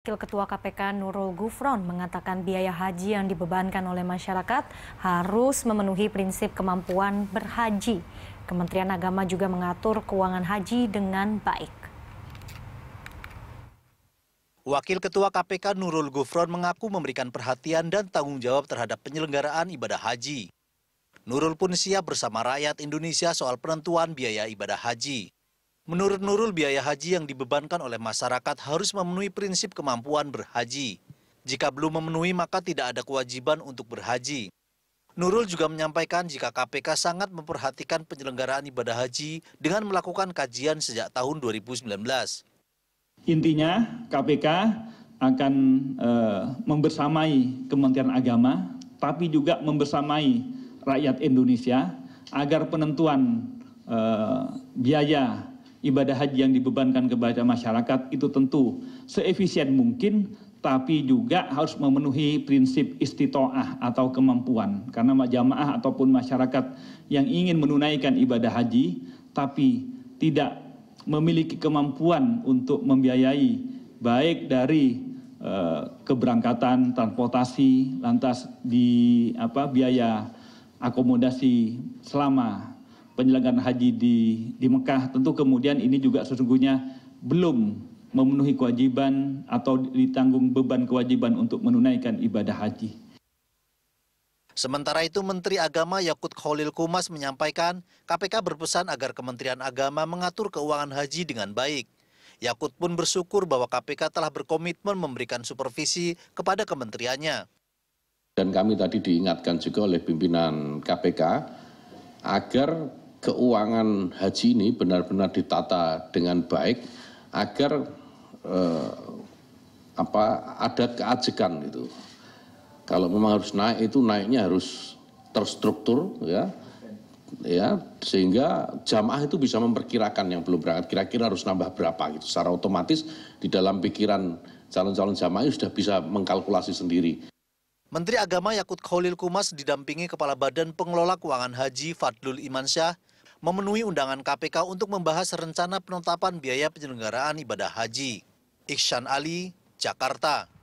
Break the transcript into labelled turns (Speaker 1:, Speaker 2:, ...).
Speaker 1: Wakil Ketua KPK Nurul Gufron mengatakan biaya haji yang dibebankan oleh masyarakat harus memenuhi prinsip kemampuan berhaji. Kementerian Agama juga mengatur keuangan haji dengan baik.
Speaker 2: Wakil Ketua KPK Nurul Gufron mengaku memberikan perhatian dan tanggung jawab terhadap penyelenggaraan ibadah haji. Nurul pun siap bersama rakyat Indonesia soal penentuan biaya ibadah haji. Menurut Nurul, biaya haji yang dibebankan oleh masyarakat harus memenuhi prinsip kemampuan berhaji. Jika belum memenuhi, maka tidak ada kewajiban untuk berhaji. Nurul juga menyampaikan jika KPK sangat memperhatikan penyelenggaraan ibadah haji dengan melakukan kajian sejak tahun 2019.
Speaker 1: Intinya KPK akan e, membersamai Kementerian Agama tapi juga membersamai rakyat Indonesia agar penentuan e, biaya ibadah haji yang dibebankan kepada masyarakat itu tentu seefisien mungkin tapi juga harus memenuhi prinsip istitoah atau kemampuan karena jamaah ataupun masyarakat yang ingin menunaikan ibadah haji tapi tidak memiliki kemampuan untuk membiayai baik dari e, keberangkatan transportasi lantas di apa biaya akomodasi selama penyelenggaraan haji di, di Mekah, tentu kemudian ini juga sesungguhnya belum memenuhi kewajiban atau ditanggung beban kewajiban untuk menunaikan ibadah haji. Sementara
Speaker 2: itu Menteri Agama Yakut Khalil Kumas menyampaikan KPK berpesan agar Kementerian Agama mengatur keuangan haji dengan baik. Yakut pun bersyukur bahwa KPK telah berkomitmen
Speaker 3: memberikan supervisi kepada kementeriannya. Dan kami tadi diingatkan juga oleh pimpinan KPK agar keuangan haji ini benar-benar ditata dengan baik agar eh, apa ada keajekan itu. Kalau memang harus naik itu naiknya harus terstruktur ya. Ya, sehingga jamaah itu bisa memperkirakan yang belum berangkat kira-kira harus nambah berapa gitu. Secara otomatis di dalam pikiran calon-calon jamaah sudah bisa mengkalkulasi sendiri. Menteri Agama Yakut Khalil Kumas didampingi
Speaker 2: Kepala Badan Pengelola Keuangan Haji Fadlul Imansyah memenuhi undangan KPK untuk membahas rencana penetapan biaya penyelenggaraan ibadah haji. Iksan Ali, Jakarta.